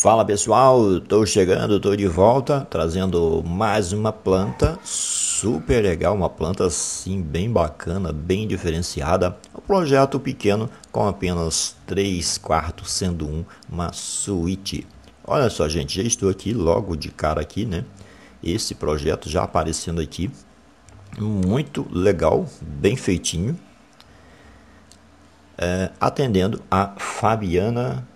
Fala pessoal, estou chegando, estou de volta, trazendo mais uma planta super legal, uma planta assim bem bacana, bem diferenciada. Um projeto pequeno com apenas 3 quartos, sendo um uma suíte. Olha só gente, já estou aqui logo de cara aqui, né? Esse projeto já aparecendo aqui, muito legal, bem feitinho. É, atendendo a Fabiana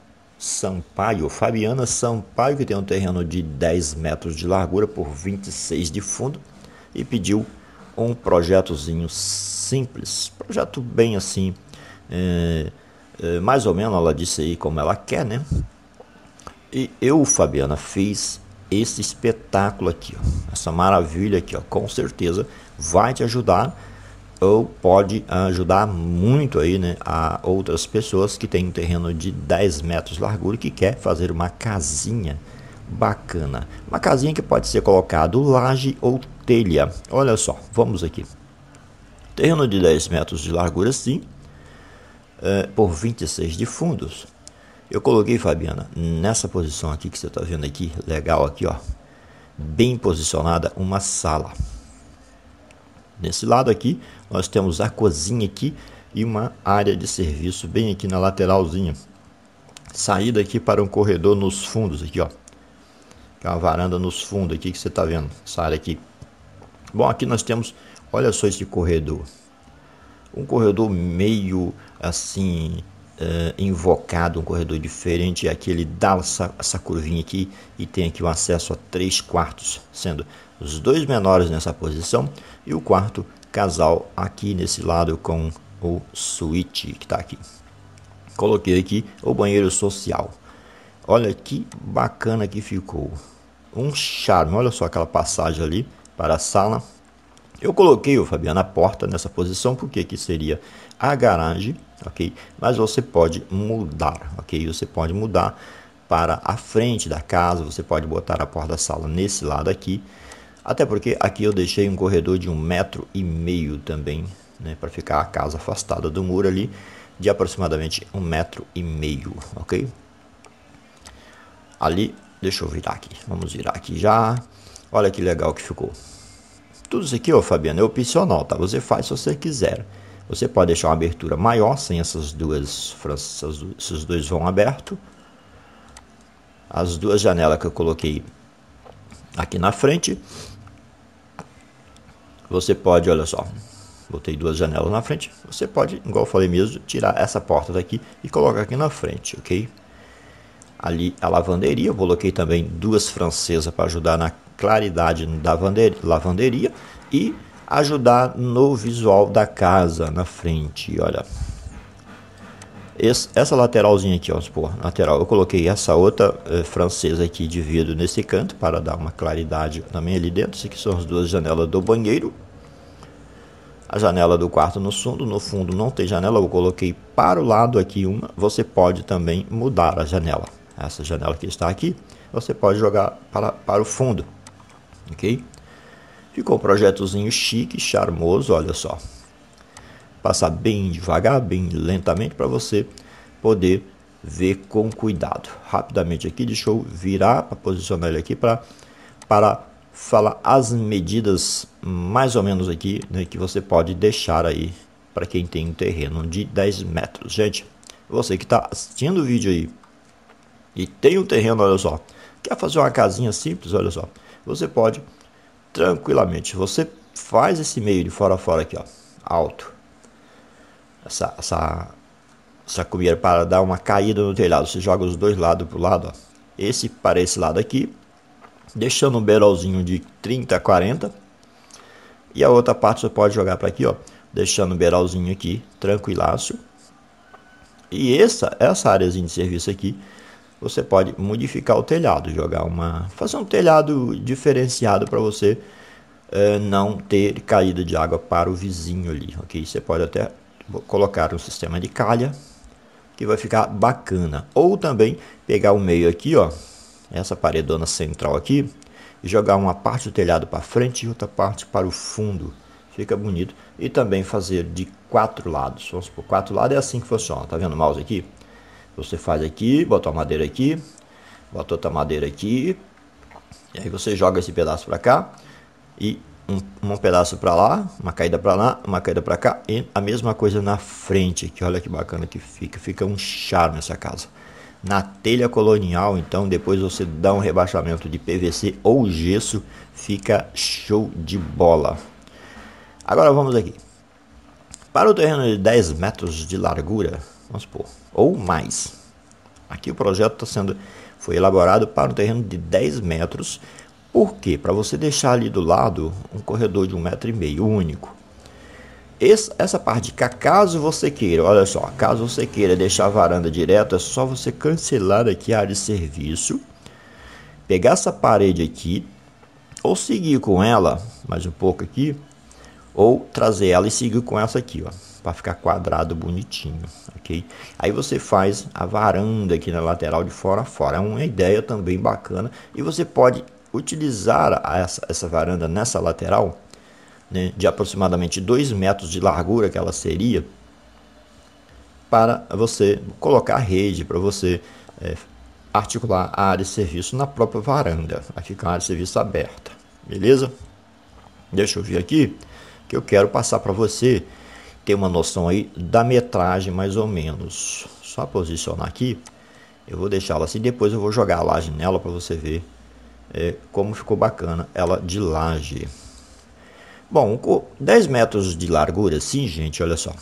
Sampaio, Fabiana Sampaio, que tem um terreno de 10 metros de largura por 26 de fundo e pediu um projetozinho simples, projeto bem assim, é, é, mais ou menos ela disse aí como ela quer, né? E eu, Fabiana, fiz esse espetáculo aqui, ó, essa maravilha aqui, ó, com certeza vai te ajudar ou pode ajudar muito aí, né, a outras pessoas que têm um terreno de 10 metros de largura e que quer fazer uma casinha bacana. Uma casinha que pode ser colocado laje ou telha. Olha só, vamos aqui. Terreno de 10 metros de largura, sim, é, por 26 de fundos. Eu coloquei, Fabiana, nessa posição aqui que você está vendo aqui, legal aqui, ó, bem posicionada, uma sala. Nesse lado aqui, nós temos a cozinha aqui e uma área de serviço bem aqui na lateralzinha. Saída aqui para um corredor nos fundos aqui, ó. Que é uma varanda nos fundos aqui que você está vendo, essa área aqui. Bom, aqui nós temos, olha só esse corredor. Um corredor meio assim, eh, invocado um corredor diferente, é aqui ele dá essa, essa curvinha aqui e tem aqui o um acesso a 3 quartos, sendo os dois menores nessa posição e o quarto casal aqui nesse lado com o suíte que está aqui. Coloquei aqui o banheiro social. Olha que bacana que ficou. Um charme, olha só aquela passagem ali para a sala eu coloquei o Fabiano a porta nessa posição porque que seria a garagem, ok? Mas você pode mudar, ok? Você pode mudar para a frente da casa, você pode botar a porta da sala nesse lado aqui, até porque aqui eu deixei um corredor de um metro e meio também, né? Para ficar a casa afastada do muro ali, de aproximadamente um metro e meio, ok? Ali, deixa eu virar aqui, vamos virar aqui já. Olha que legal que ficou. Tudo isso aqui, ó, Fabiano, é opcional, tá? Você faz se você quiser. Você pode deixar uma abertura maior sem essas duas, esses dois vão aberto. As duas janelas que eu coloquei aqui na frente. Você pode, olha só, botei duas janelas na frente. Você pode, igual eu falei mesmo, tirar essa porta daqui e colocar aqui na frente, ok? ali a lavanderia. Eu coloquei também duas francesas para ajudar na claridade da lavanderia e ajudar no visual da casa na frente. Olha, essa lateralzinha aqui, vamos supor, lateral, eu coloquei essa outra eh, francesa aqui de vidro nesse canto para dar uma claridade também ali dentro. Isso aqui são as duas janelas do banheiro. A janela do quarto no fundo, no fundo não tem janela, eu coloquei para o lado aqui uma. Você pode também mudar a janela essa janela que está aqui, você pode jogar para, para o fundo, ok? Ficou um projetozinho chique, charmoso, olha só. Passar bem devagar, bem lentamente para você poder ver com cuidado. Rapidamente aqui, deixa eu virar para posicionar ele aqui pra, para falar as medidas mais ou menos aqui né, que você pode deixar aí para quem tem um terreno de 10 metros. Gente, você que está assistindo o vídeo aí, e tem um terreno, olha só. Quer fazer uma casinha simples, olha só. Você pode tranquilamente, você faz esse meio de fora a fora aqui, ó, alto. Essa, essa, essa comida para dar uma caída no telhado. Você joga os dois lados pro lado, ó. Esse para esse lado aqui, deixando um beirolzinho de 30 a 40. E a outra parte você pode jogar para aqui, ó, deixando um berolzinho aqui, tranquilaço. E essa, essa áreazinha de serviço aqui, você pode modificar o telhado, jogar uma, fazer um telhado diferenciado para você uh, não ter caída de água para o vizinho ali, ok? Você pode até colocar um sistema de calha que vai ficar bacana, ou também pegar o meio aqui, ó, essa paredona central aqui e jogar uma parte do telhado para frente e outra parte para o fundo. Fica bonito. E também fazer de quatro lados. Vamos por quatro lados é assim que funciona. Tá vendo o mouse aqui? Você faz aqui, bota uma madeira aqui, bota outra madeira aqui, e aí você joga esse pedaço para cá e um, um pedaço para lá, uma caída para lá, uma caída para cá e a mesma coisa na frente Que Olha que bacana que fica, fica um charme essa casa. Na telha colonial, então, depois você dá um rebaixamento de PVC ou gesso, fica show de bola. Agora vamos aqui. Para o terreno de 10 metros de largura, vamos supor, ou mais. Aqui o projeto está sendo foi elaborado para um terreno de 10 metros, porque para você deixar ali do lado um corredor de um metro e meio único. Esse, essa parte de cá, caso você queira, olha só, caso você queira deixar a varanda direta, é só você cancelar aqui a área de serviço, pegar essa parede aqui, ou seguir com ela, mais um pouco aqui, ou trazer ela e seguir com essa aqui, ó, para ficar quadrado bonitinho, ok? Aí você faz a varanda aqui na lateral de fora a fora, é uma ideia também bacana e você pode utilizar essa, essa varanda nessa lateral, né, de aproximadamente 2 metros de largura que ela seria, para você colocar rede, para você é, articular a área de serviço na própria varanda. Vai ficar a área de serviço aberta, beleza? Deixa eu ver aqui que eu quero passar para você ter uma noção aí da metragem mais ou menos. Só posicionar aqui, eu vou deixá-la assim, depois eu vou jogar a laje nela para você ver é, como ficou bacana ela de laje. Bom, com 10 metros de largura assim, gente, olha só,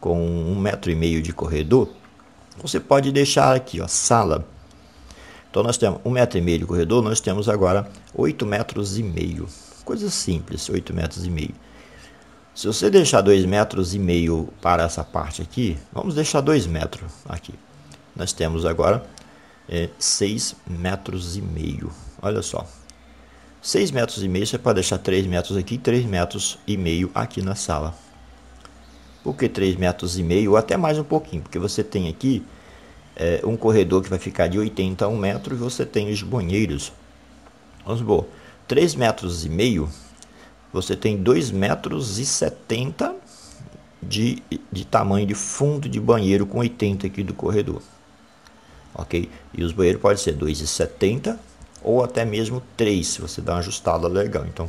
com um metro e meio de corredor, você pode deixar aqui, ó, sala. Então nós temos um metro e meio de corredor, nós temos agora 8 metros e meio. Coisa simples, 8 metros e meio. Se você deixar 2 metros e meio para essa parte aqui, vamos deixar 2 metros aqui. Nós temos agora 6 é, metros e meio. Olha só. 6 metros e meio, você pode deixar 3 metros aqui e 3 metros e meio aqui na sala. Por que 3 metros e meio? Ou até mais um pouquinho, porque você tem aqui é, um corredor que vai ficar de 80 a 1 metro e você tem os banheiros. Vamos supor, 3 metros e meio você tem 2,70 metros e de, de tamanho de fundo de banheiro com 80 aqui do corredor. Ok? E os banheiros podem ser 2,70 ou até mesmo 3, se você dá uma ajustada legal. Então,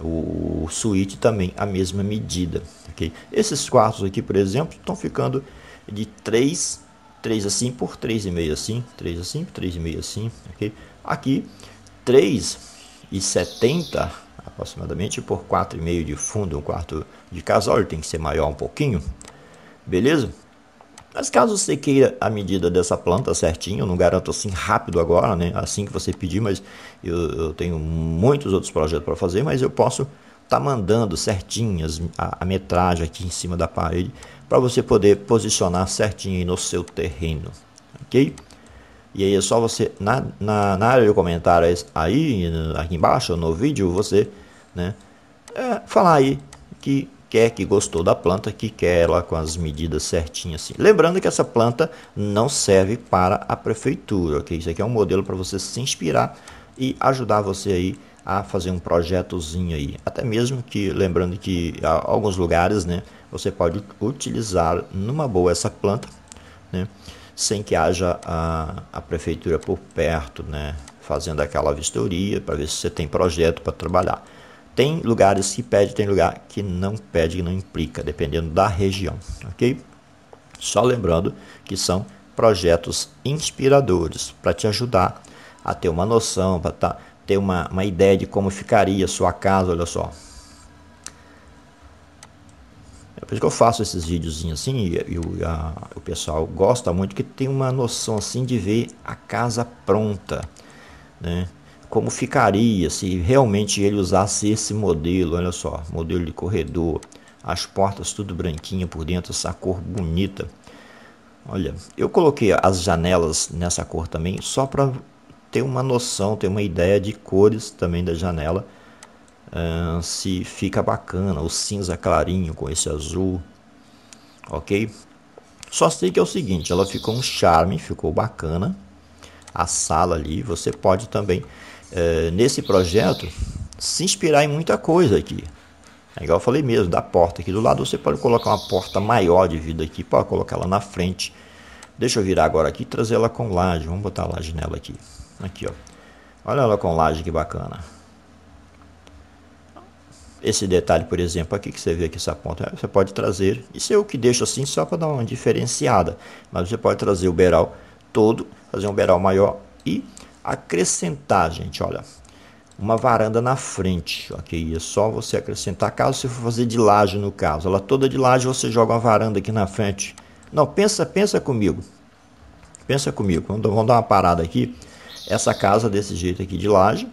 o suíte também a mesma medida, ok? Esses quartos aqui, por exemplo, estão ficando de 3, 3 assim por 3,5 assim, 3 assim, 3,5 assim, ok? Aqui, 3,70 e aproximadamente por 4,5 de fundo, um quarto de casal, ele tem que ser maior um pouquinho, beleza? Mas caso você queira a medida dessa planta certinho, eu não garanto assim rápido agora, né? Assim que você pedir, mas eu, eu tenho muitos outros projetos para fazer, mas eu posso estar tá mandando certinho a, a metragem aqui em cima da parede para você poder posicionar certinho no seu terreno, ok? E aí é só você, na, na, na área de comentários aí, aqui embaixo, no vídeo, você né, é, falar aí que quer, que gostou da planta, que quer ela com as medidas certinhas. Assim. Lembrando que essa planta não serve para a prefeitura, ok? Isso aqui é um modelo para você se inspirar e ajudar você aí a fazer um projetozinho aí. Até mesmo que, lembrando que alguns lugares, né, você pode utilizar numa boa essa planta, né? sem que haja a, a prefeitura por perto, né, fazendo aquela vistoria para ver se você tem projeto para trabalhar. Tem lugares que pede, tem lugar que não pede, que não implica, dependendo da região, ok? Só lembrando que são projetos inspiradores para te ajudar a ter uma noção, para tá, ter uma, uma ideia de como ficaria a sua casa, olha só. Por isso que eu faço esses videozinhos assim e, e a, o pessoal gosta muito que tem uma noção assim de ver a casa pronta, né? Como ficaria se realmente ele usasse esse modelo, olha só, modelo de corredor, as portas tudo branquinho por dentro, essa cor bonita. Olha, eu coloquei as janelas nessa cor também só para ter uma noção, ter uma ideia de cores também da janela se fica bacana, o cinza clarinho com esse azul, ok? Só sei que é o seguinte, ela ficou um charme, ficou bacana, a sala ali, você pode também, eh, nesse projeto, se inspirar em muita coisa aqui. É igual eu falei mesmo, da porta aqui do lado, você pode colocar uma porta maior de vida aqui, pode colocar ela na frente. Deixa eu virar agora aqui e trazer ela com laje, vamos botar a laje nela aqui. Aqui, ó. Olha ela com laje que bacana. Esse detalhe, por exemplo, aqui que você vê aqui essa ponta, você pode trazer, isso eu que deixo assim só para dar uma diferenciada, mas você pode trazer o beral todo, fazer um beral maior e acrescentar, gente, olha, uma varanda na frente, ok? É só você acrescentar, caso você for fazer de laje no caso, ela toda de laje, você joga uma varanda aqui na frente. Não, pensa, pensa comigo, pensa comigo, vamos dar uma parada aqui, essa casa desse jeito aqui de laje,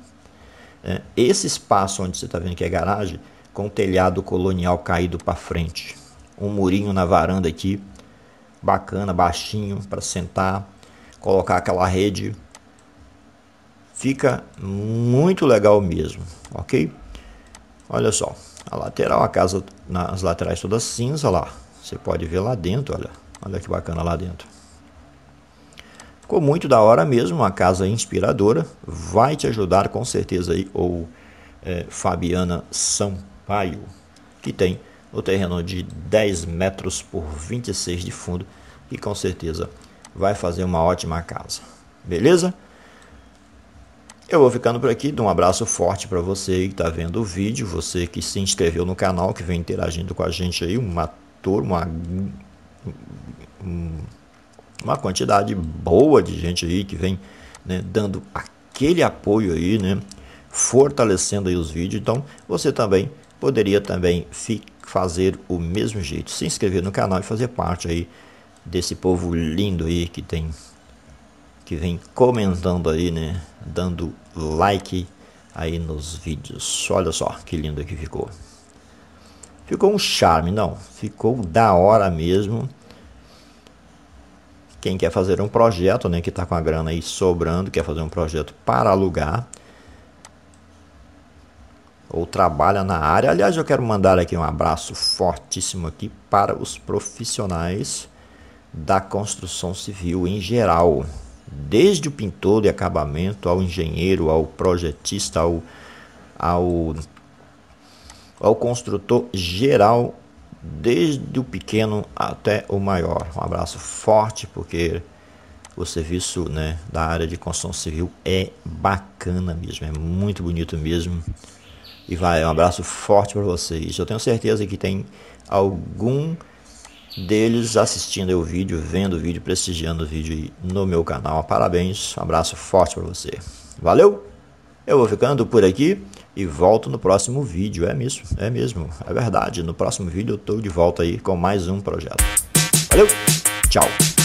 é, esse espaço onde você está vendo que é garagem, com o telhado colonial caído para frente, um murinho na varanda aqui, bacana, baixinho para sentar, colocar aquela rede, fica muito legal mesmo, ok? Olha só, a lateral, a casa nas laterais toda cinza lá, você pode ver lá dentro, olha, olha que bacana lá dentro. Ficou muito da hora mesmo, uma casa inspiradora. Vai te ajudar com certeza aí, ou é, Fabiana Sampaio, que tem o terreno de 10 metros por 26 de fundo e com certeza vai fazer uma ótima casa. Beleza? Eu vou ficando por aqui, dou um abraço forte para você que está vendo o vídeo, você que se inscreveu no canal, que vem interagindo com a gente aí, um ator, uma, um, uma quantidade boa de gente aí que vem né, dando aquele apoio aí, né, fortalecendo aí os vídeos. Então, você também poderia também fazer o mesmo jeito, se inscrever no canal e fazer parte aí desse povo lindo aí que tem que vem comentando aí, né, dando like aí nos vídeos. Olha só que lindo que ficou. Ficou um charme, não, ficou da hora mesmo quem quer fazer um projeto, né, que está com a grana aí sobrando, quer fazer um projeto para alugar ou trabalha na área. Aliás, eu quero mandar aqui um abraço fortíssimo aqui para os profissionais da construção civil em geral, desde o pintor de acabamento ao engenheiro, ao projetista, ao ao, ao construtor geral desde o pequeno até o maior. Um abraço forte, porque o serviço né, da área de construção civil é bacana mesmo, é muito bonito mesmo. E vai, um abraço forte para vocês. Eu tenho certeza que tem algum deles assistindo o vídeo, vendo o vídeo, prestigiando o vídeo no meu canal. Parabéns, um abraço forte para você. Valeu! Eu vou ficando por aqui e volto no próximo vídeo. É mesmo, é mesmo, é verdade. No próximo vídeo eu estou de volta aí com mais um projeto. Valeu, tchau!